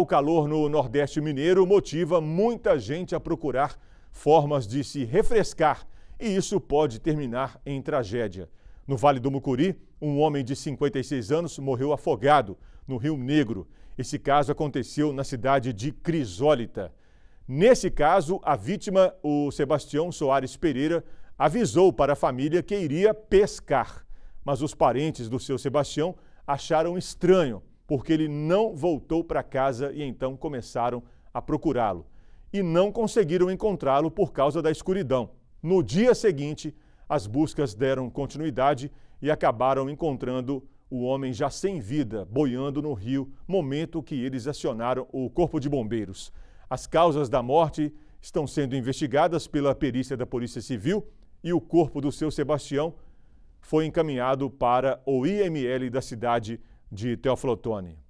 O calor no Nordeste Mineiro motiva muita gente a procurar formas de se refrescar e isso pode terminar em tragédia. No Vale do Mucuri, um homem de 56 anos morreu afogado no Rio Negro. Esse caso aconteceu na cidade de Crisólita. Nesse caso, a vítima, o Sebastião Soares Pereira, avisou para a família que iria pescar. Mas os parentes do seu Sebastião acharam estranho porque ele não voltou para casa e então começaram a procurá-lo. E não conseguiram encontrá-lo por causa da escuridão. No dia seguinte, as buscas deram continuidade e acabaram encontrando o homem já sem vida, boiando no rio, momento que eles acionaram o Corpo de Bombeiros. As causas da morte estão sendo investigadas pela perícia da Polícia Civil e o corpo do seu Sebastião foi encaminhado para o IML da cidade de Teoflotone.